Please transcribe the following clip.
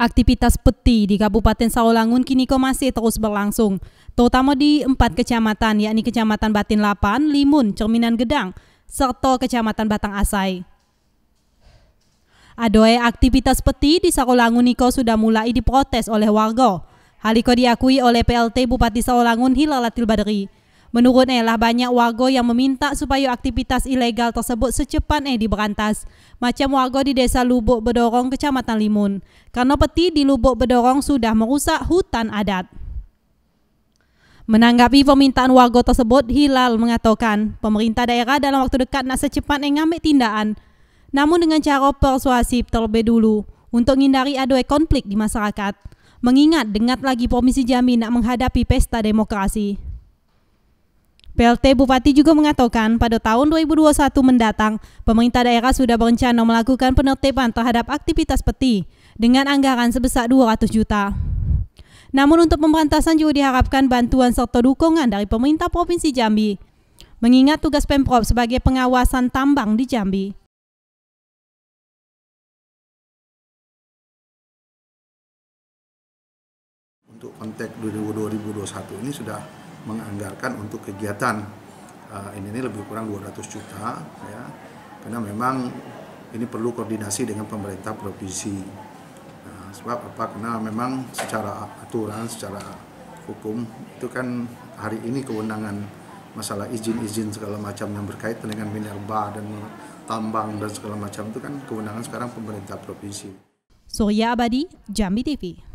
Aktivitas peti di Kabupaten Sawalangun kini kok masih terus berlangsung, terutama di empat kecamatan, yakni Kecamatan Batin Lapan, Limun, Cerminan Gedang, serta Kecamatan Batang Asai. Adoe aktivitas peti di Sawalangun Niko sudah mulai diprotes oleh warga. Hal diakui oleh PLT Bupati Hilal Hilalatil Badri. Menurutnya lah banyak warga yang meminta supaya aktivitas ilegal tersebut secepatnya diberantas. Macam warga di desa Lubuk Bedorong, Kecamatan Limun. Karena peti di Lubuk Bedorong sudah merusak hutan adat. Menanggapi permintaan warga tersebut, Hilal mengatakan pemerintah daerah dalam waktu dekat nak secepatnya ngambil tindakan. Namun dengan cara persuasif terlebih dulu untuk menghindari adu konflik di masyarakat. Mengingat dengat lagi Komisi Jamin nak menghadapi pesta demokrasi. PLT Bupati juga mengatakan pada tahun 2021 mendatang, pemerintah daerah sudah berencana melakukan penertiban terhadap aktivitas peti dengan anggaran sebesar 200 juta. Namun untuk pemberantasan juga diharapkan bantuan serta dukungan dari pemerintah Provinsi Jambi, mengingat tugas Pemprov sebagai pengawasan tambang di Jambi. Untuk konteks 2021 ini sudah menganggarkan untuk kegiatan uh, ini, ini lebih kurang 200 juta ya karena memang ini perlu koordinasi dengan pemerintah provinsi nah, sebab apa karena memang secara aturan secara hukum itu kan hari ini kewenangan masalah izin-izin segala macam yang berkaitan dengan minerba dan tambang dan segala macam itu kan kewenangan sekarang pemerintah provinsi. Surya Abadi, Jambi TV.